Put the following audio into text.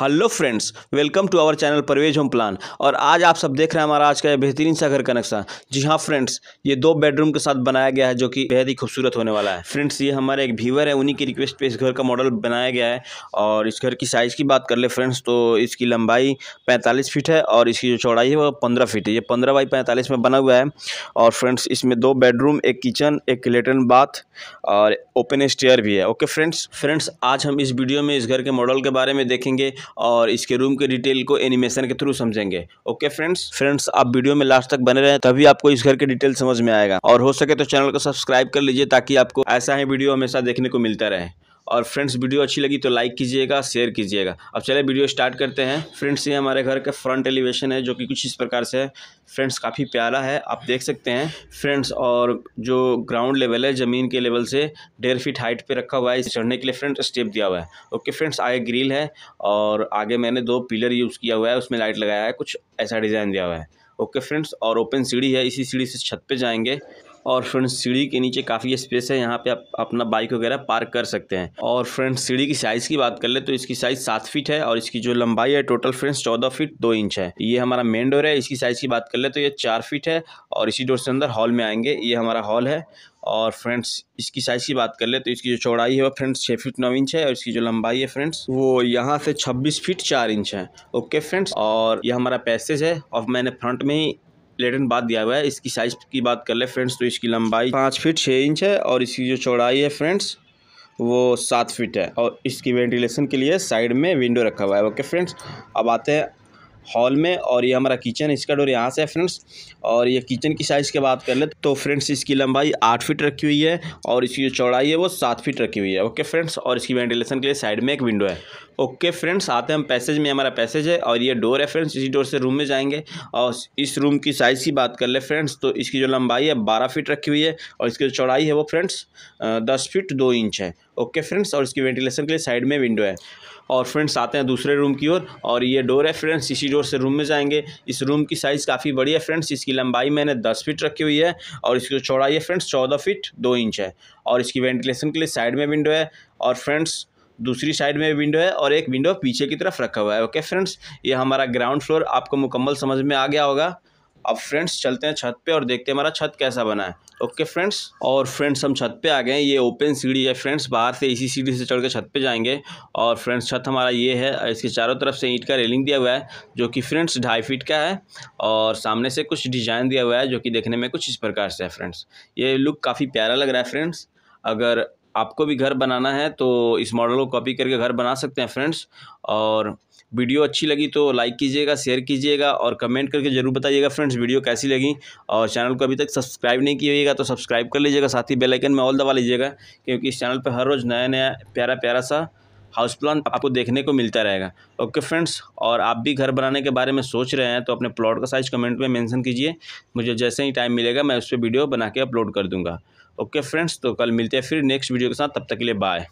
hello friends welcome to our channel Parvez home plan और आज आप सब देख रहे हैं हमारा आज का बेहतरीन सा घर का नक्शा जी हाँ फ्रेंड्स ये दो बेडरूम के साथ बनाया गया है जो कि बेहद ही खूबसूरत होने वाला है फ्रेंड्स ये हमारे एक व्यूवर है उन्हीं की रिक्वेस्ट पे इस घर का मॉडल बनाया गया है और इस घर की साइज़ की बात कर ले फ्रेंड्स तो इसकी लंबाई पैंतालीस फीट है और इसकी जो चौड़ाई है वो पंद्रह फीट है ये पंद्रह बाई पैंतालीस में बना हुआ है और फ्रेंड्स इसमें दो बेडरूम एक किचन एक लेटरिन बाथ और ओपन स्टेयर भी है ओके फ्रेंड्स फ्रेंड्स आज हम इस वीडियो में इस घर के मॉडल के बारे में देखेंगे और इसके रूम के डिटेल को एनिमेशन के थ्रू समझेंगे ओके फ्रेंड्स फ्रेंड्स आप वीडियो में लास्ट तक बने रहें तभी आपको इस घर के डिटेल समझ में आएगा और हो सके तो चैनल को सब्सक्राइब कर लीजिए ताकि आपको ऐसा ही वीडियो हमेशा देखने को मिलता रहे और फ्रेंड्स वीडियो अच्छी लगी तो लाइक कीजिएगा शेयर कीजिएगा अब चले वीडियो स्टार्ट करते हैं फ्रेंड्स ये हमारे घर का फ्रंट एलिवेशन है जो कि कुछ इस प्रकार से है फ्रेंड्स काफ़ी प्यारा है आप देख सकते हैं फ्रेंड्स और जो ग्राउंड लेवल है ज़मीन के लेवल से डेढ़ फीट हाइट पर रखा हुआ है इसे चढ़ने के लिए फ्रेंड्स स्टेप दिया हुआ है ओके फ्रेंड्स आगे ग्रिल है और आगे मैंने दो पिलर यूज़ किया हुआ है उसमें लाइट लगाया है कुछ ऐसा डिज़ाइन दिया हुआ है ओके फ्रेंड्स और ओपन सीढ़ी है इसी सीढ़ी से छत पे जाएंगे और फ्रेंड्स सीढ़ी के नीचे काफ़ी स्पेस है यहाँ पे आप अपना बाइक वगैरह पार्क कर सकते हैं और फ्रेंड्स सीढ़ी की साइज़ की बात कर ले तो इसकी साइज़ सात फीट है और इसकी जो लंबाई है टोटल फ्रेंड्स चौदह फीट दो इंच है ये हमारा मेन डोर है इसकी साइज़ की बात कर ले तो ये चार फीट है और इसी डोर से अंदर हॉल में आएंगे ये हमारा हॉल है और फ्रेंड्स इसकी साइज़ की बात कर ले तो इसकी जो चौड़ाई है वो फ्रेंड्स छः फीट नौ इंच है और इसकी जो लंबाई है फ्रेंड्स वो यहाँ से छब्बीस फीट चार इंच है ओके फ्रेंड्स और ये हमारा पैसेज है और मैंने फ्रंट में ही लेटन बात दिया हुआ है इसकी साइज़ की बात कर ले फ्रेंड्स तो इसकी लंबाई पाँच फीट छः इंच है और इसकी जो चौड़ाई है फ्रेंड्स वो सात फीट है और इसकी वेंटिलेशन के लिए साइड में विंडो रखा हुआ है ओके फ्रेंड्स अब आते हैं हॉल में और ये हमारा किचन इसका डोर यहाँ से है फ्रेंड्स और ये किचन की साइज़ की बात कर ले तो फ्रेंड्स इसकी लंबाई आठ फीट रखी हुई है और इसकी जो चौड़ाई है वो सात फीट रखी हुई है ओके फ्रेंड्स और इसकी वेंटिलेशन के लिए साइड में एक विंडो है ओके फ्रेंड्स आते हैं हम पैसेज में हमारा पैसेज है और ये डोर है फ्रेंड्स इसी डोर से रूम में जाएंगे और इस रूम की साइज़ की बात कर ले फ्रेंड्स तो इसकी जो लंबाई है बारह फीट रखी हुई है और इसकी जो चौड़ाई है वो फ्रेंड्स दस फीट दो इंच है ओके फ्रेंड्स और इसकी वेंटिलेशन के लिए साइड में विंडो है और फ्रेंड्स आते हैं दूसरे रूम की ओर और, ये डोर है फ्रेंड्स इसी डोर से रूम में जाएंगे इस रूम की साइज़ काफ़ी बड़ी है फ्रेंड्स इसकी लंबाई मैंने दस फीट रखी हुई है और इसकी जो चौड़ाई है फ्रेंड्स चौदह फीट दो इंच है और इसकी वेंटिलेशन के लिए साइड में विंडो है और फ्रेंड्स दूसरी साइड में विंडो है और एक विंडो पीछे की तरफ रखा हुआ है ओके फ्रेंड्स ये हमारा ग्राउंड फ्लोर आपको मुकम्मल समझ में आ गया होगा अब फ्रेंड्स चलते हैं छत पे और देखते हैं हमारा छत कैसा बना है ओके फ्रेंड्स और फ्रेंड्स हम छत पे आ गए हैं ये ओपन सीढ़ी है फ्रेंड्स बाहर से इसी सीढ़ी से चढ़ के छत पे जाएंगे और फ्रेंड्स छत हमारा ये है इसके चारों तरफ से ईंट का रेलिंग दिया हुआ है जो कि फ्रेंड्स ढाई फीट का है और सामने से कुछ डिजाइन दिया हुआ है जो कि देखने में कुछ इस प्रकार से है फ्रेंड्स ये लुक काफ़ी प्यारा लग रहा है फ्रेंड्स अगर आपको भी घर बनाना है तो इस मॉडल को कॉपी करके घर बना सकते हैं फ्रेंड्स और वीडियो अच्छी लगी तो लाइक कीजिएगा शेयर कीजिएगा और कमेंट करके ज़रूर बताइएगा फ्रेंड्स वीडियो कैसी लगी और चैनल को अभी तक सब्सक्राइब नहीं किएगा तो सब्सक्राइब कर लीजिएगा साथ ही बेलाइकन में ऑल दबा लीजिएगा क्योंकि इस चैनल पर हर रोज़ नया नया प्यारा प्यारा सा हाउस प्लान आपको देखने को मिलता रहेगा ओके फ्रेंड्स और आप भी घर बनाने के बारे में सोच रहे हैं तो अपने प्लॉट का साइज़ कमेंट में मेंशन कीजिए मुझे जैसे ही टाइम मिलेगा मैं उस पर वीडियो बना के अपलोड कर दूंगा ओके फ्रेंड्स तो कल मिलते हैं फिर नेक्स्ट वीडियो के साथ तब तक के लिए बाय